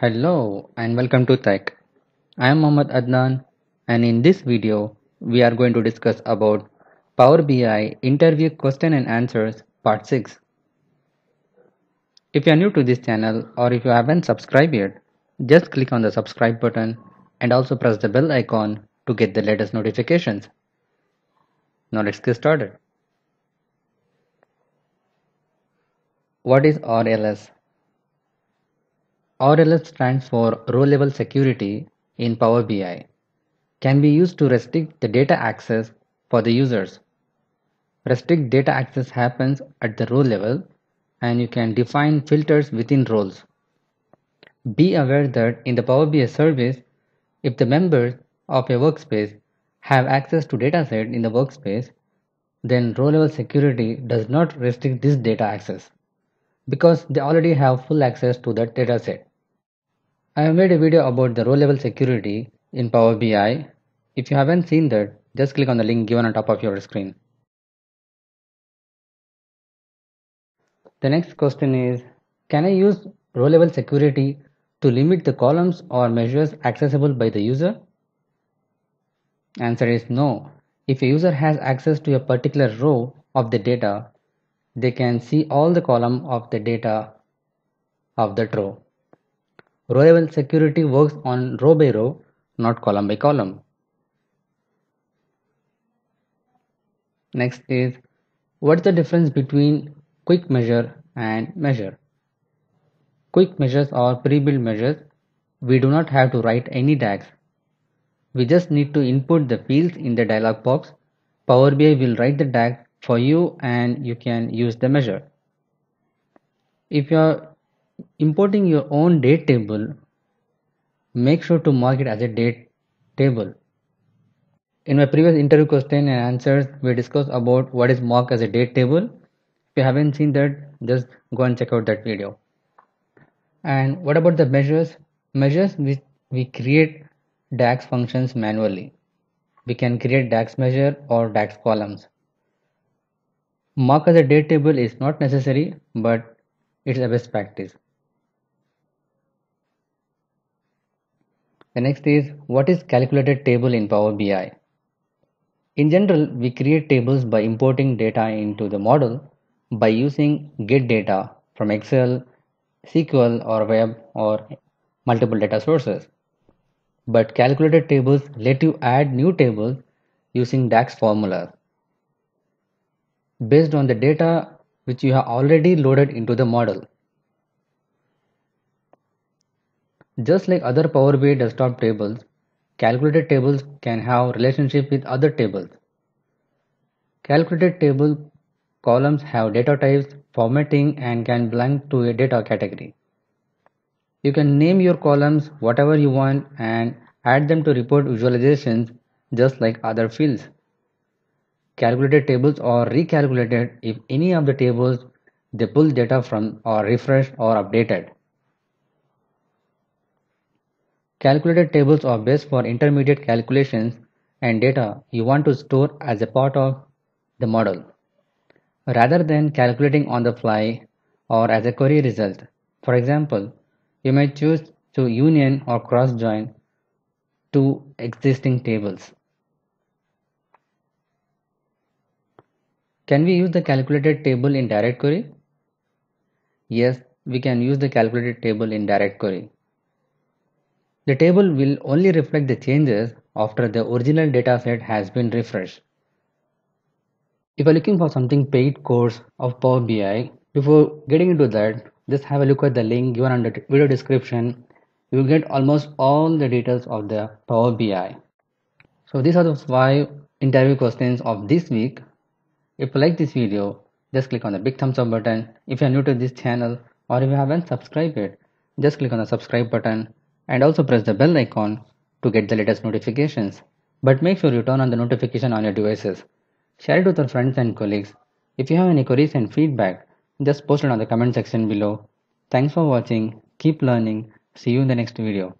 Hello and welcome to Tech. I am Mohammad Adnan and in this video we are going to discuss about Power BI interview question and answers part 6. If you are new to this channel or if you haven't subscribed yet, just click on the subscribe button and also press the bell icon to get the latest notifications. Now let's get started. What is RLS? RLS stands for row level security in Power BI, can be used to restrict the data access for the users. Restrict data access happens at the row level and you can define filters within roles. Be aware that in the Power BI service, if the members of a workspace have access to dataset in the workspace, then row level security does not restrict this data access because they already have full access to that dataset. I have made a video about the row level security in Power BI. If you haven't seen that, just click on the link given on top of your screen. The next question is, can I use row level security to limit the columns or measures accessible by the user? Answer is no. If a user has access to a particular row of the data, they can see all the column of the data of that row row-level security works on row by row, not column by column. Next is, what's the difference between quick measure and measure? Quick measures are pre-built measures. We do not have to write any tags. We just need to input the fields in the dialog box. Power BI will write the tag for you and you can use the measure. If you are importing your own date table, make sure to mark it as a date table. In my previous interview question and answers, we discussed about what is marked as a date table. If you haven't seen that, just go and check out that video. And what about the measures? Measures which we create DAX functions manually. We can create DAX measure or DAX columns. Mark as a date table is not necessary, but it's a best practice. The next is what is calculated table in Power BI? In general, we create tables by importing data into the model by using get data from Excel, SQL or web or multiple data sources. But calculated tables let you add new tables using DAX formula based on the data which you have already loaded into the model. Just like other Power BI desktop tables, calculated tables can have relationship with other tables. Calculated table columns have data types, formatting and can belong to a data category. You can name your columns whatever you want and add them to report visualizations just like other fields. Calculated tables are recalculated if any of the tables they pull data from are refreshed or updated. Calculated tables are best for intermediate calculations and data you want to store as a part of the model, rather than calculating on the fly or as a query result. For example, you may choose to union or cross join two existing tables. Can we use the calculated table in direct query? Yes, we can use the calculated table in direct query. The table will only reflect the changes after the original dataset has been refreshed. If you're looking for something paid course of Power BI, before getting into that, just have a look at the link given under video description. You will get almost all the details of the Power BI. So these are the five interview questions of this week. If you like this video, just click on the big thumbs up button. If you are new to this channel or if you haven't subscribed it, just click on the subscribe button and also press the bell icon to get the latest notifications. But make sure you turn on the notification on your devices. Share it with your friends and colleagues. If you have any queries and feedback, just post it on the comment section below. Thanks for watching, keep learning, see you in the next video.